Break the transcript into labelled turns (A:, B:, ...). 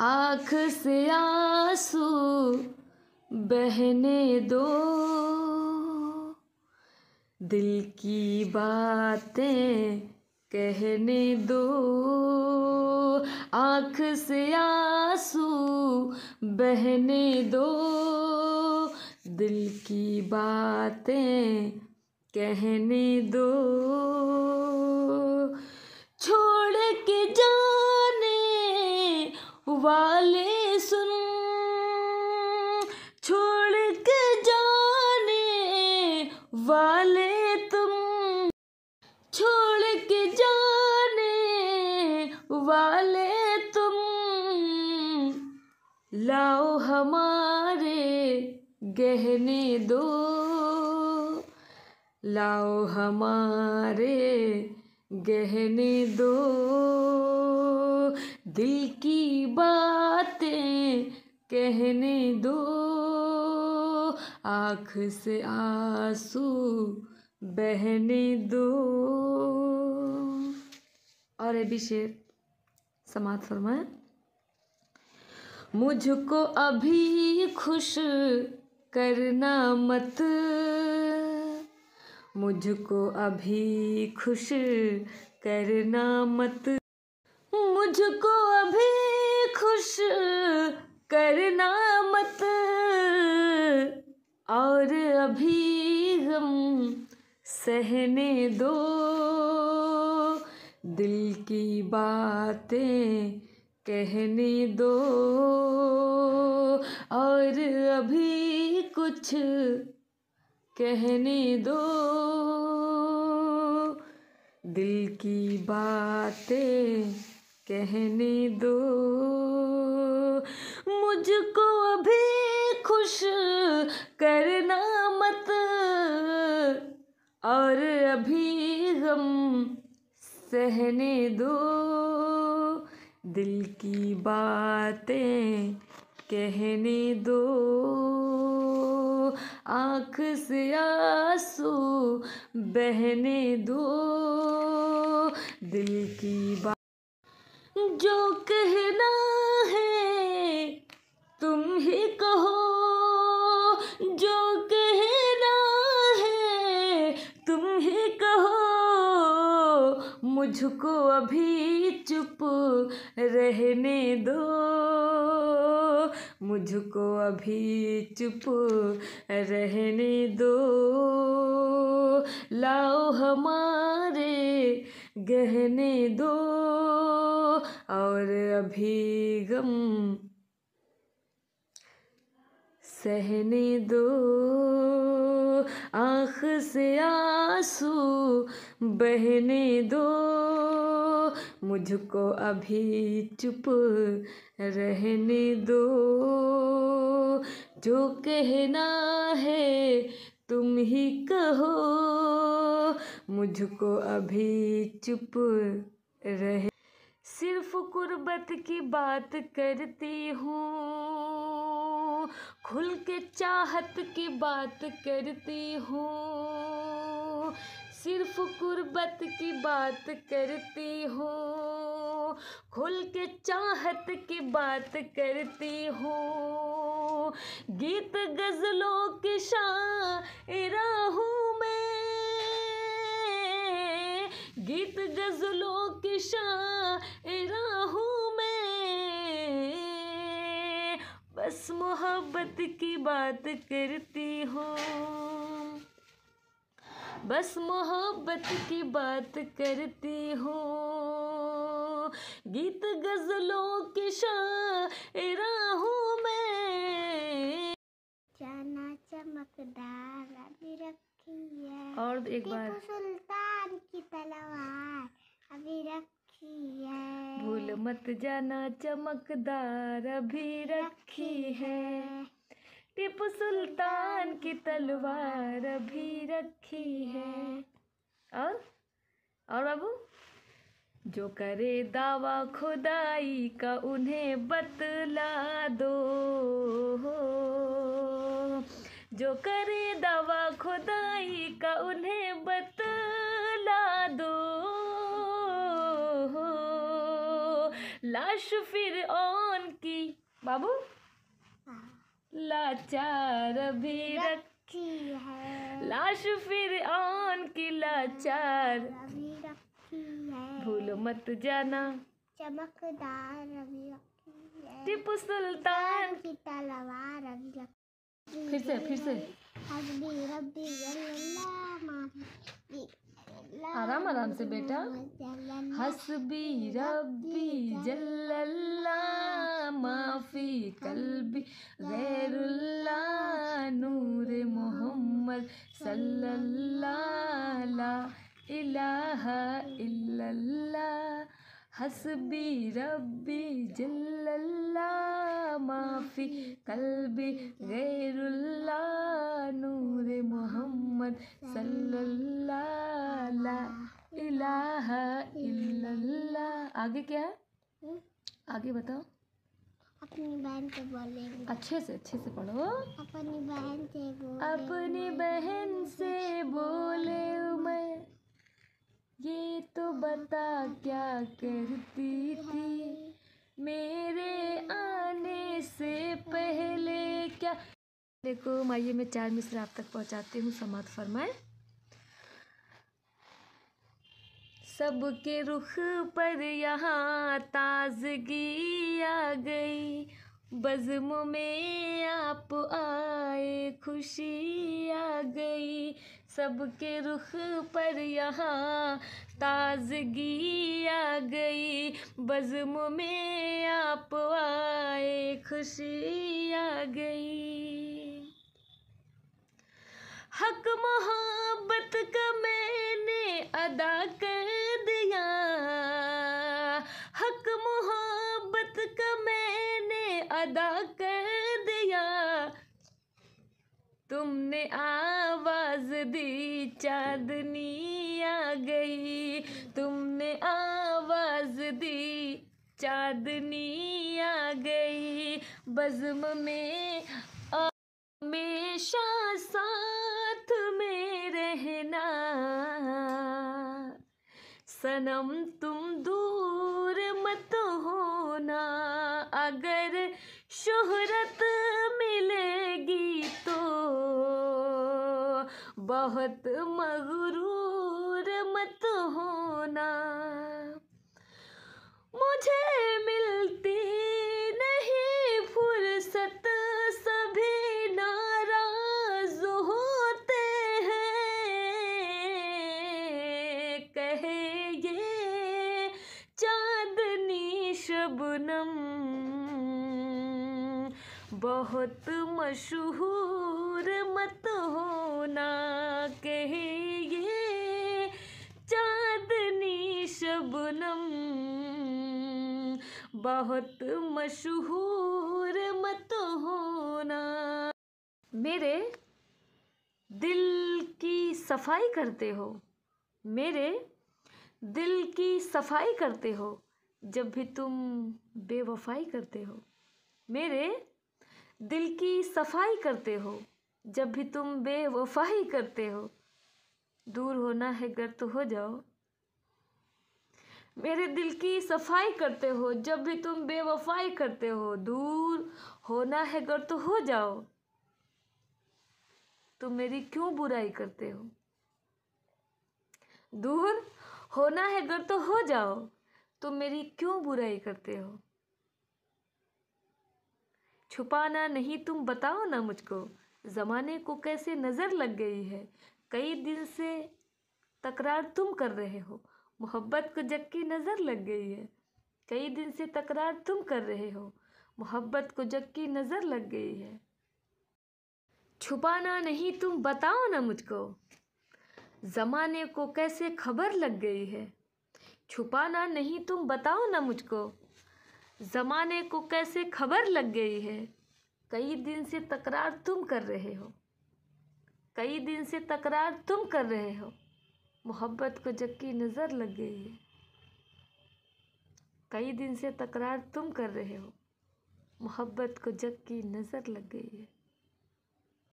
A: आँख से आंसू बहने दो दिल की बातें कहने दो आँख से आंसू बहने दो दिल की बातें कहने दो छोड़ के जा वाले सुन छोड़ के जाने वाले तुम छोड़ के जाने वाले तुम लाओ हमारे गहने दो लाओ हमारे गहने दो दिल की बातें कहने दो आँख से आंसू बहने दो और अभी शेर समाप्त फरमाए मुझको अभी खुश करना मत मुझको अभी खुश करना मत मुझको कुछ करना मत और अभी हम सहने दो दिल की बातें कहने दो और अभी कुछ कहने दो दिल की बातें कहने दो मुझको अभी खुश करना मत और अभी गम सहने दो दिल की बातें कहने दो आँख से आंसू बहने दो दिल की बात जो कहना है तुम ही कहो जो कहना है तुम ही कहो मुझको अभी चुप रहने दो मुझको अभी चुप रहने दो लाओ हमारे गहने दो और अभी गम सहने दो आँख से आंसू बहने दो मुझको अभी चुप रहने दो जो कहना है तुम ही कहो मुझको अभी चुप रह सिर्फ कुर्बत की बात करती हूँ खुल के चाहत की बात करती हूँ सिर्फ कुर्बत की बात करती हूँ खुल के चाहत की बात करती हूँ गीत गज़लों की शाह हूँ मैं गीत गजलों की शाह हूँ मैं बस मोहब्बत की बात करती हूँ बस मोहब्बत की बात करती हूँ गीत गजलों की शायरा हूँ मैं चना चमकदार रखी है और एक बार की तलवार अभी रखी है भूल मत जाना चमकदार अभी रखी है टिपू सुल्तान की तलवार अभी रखी है और और बाबू जो करे दावा खुदाई का उन्हें बतला दो जो करे दावा खुदाई का उन्हें बतला लाश फिर ओन की बाबू हाँ। लाचार भी रखी है लाश फिर ओन की लाचार भूलो मत जाना चमकदार रवि टिपू सुल्तान की तलवार रवि फिर से फिर से आराम आराम से बेटा हसबी रबी जल्लल्ला माफी भी गैरुल्ला नूर मोहम्मद सल्ला इलाह इलाहा इल्लल्ला हसबी रबी जल्लल्ला माफी भी गैरुल्ला नूर मोहम्मद सल्ला आगे क्या है हुँ? हम्म। आगे बताओ अपनी बहन से बोलेंगे अच्छे से अच्छे से पढ़ो अपनी बहन से बोले अपनी बहन से बोले मैं ये तो बता क्या करती थी मेरे आने से पहले क्या देखो माइये में चार मिसरा आप तक पहुंचाती हूँ समाध फरमाए सबके रुख पर यहाँ ताजगी आ गई बज़म में आप आए खुशी आ गई सबके रुख पर यहाँ ताजगी आ गई बज़म में आप आए खुशी आ गई हक मोहब्बत का मैंने अदा कर वादा कर दिया तुमने आवाज दी चांदनी आ गई तुमने आवाज दी चांदनी आ गई बज़म में हमेशा साथ में रहना सनम तुम बहुत मगरूर मत होना मुझे मिलती नहीं फुर्सत सभी नाराज होते हैं कहे ये चांदनी शबनम बहुत मशहूर मत हो ना कहे ये चांदनी शबनम बहुत मशहूर मत होना मेरे दिल की सफाई करते हो मेरे दिल की सफाई करते हो जब भी तुम बेवफाई करते हो मेरे दिल की सफाई करते हो जब भी तुम बेवफा ही करते हो दूर होना है घर तो हो जाओ मेरे दिल की सफाई करते हो जब भी तुम बेवफाई करते हो दूर होना है घर तो हो जाओ तुम मेरी क्यों बुराई करते हो दूर होना है घर तो हो जाओ तुम मेरी क्यों बुराई करते हो छुपाना नहीं तुम बताओ ना मुझको ज़माने को कैसे नज़र लग गई है कई दिन से तकरार तुम कर रहे हो मोहब्बत को जग की नज़र लग गई है कई दिन से तकरार तुम कर रहे हो मोहब्बत को जग की नज़र लग गई है छुपाना नहीं तुम बताओ ना मुझको ज़माने को कैसे खबर लग गई है छुपाना नहीं तुम बताओ ना मुझको ज़माने को कैसे खबर लग गई है कई दिन से तकरार तुम कर रहे हो कई दिन से तकरार तुम कर रहे हो मोहब्बत को जग की नज़र लग गई है कई दिन से तकरार तुम कर रहे हो मोहब्बत को जग की नज़र लग गई है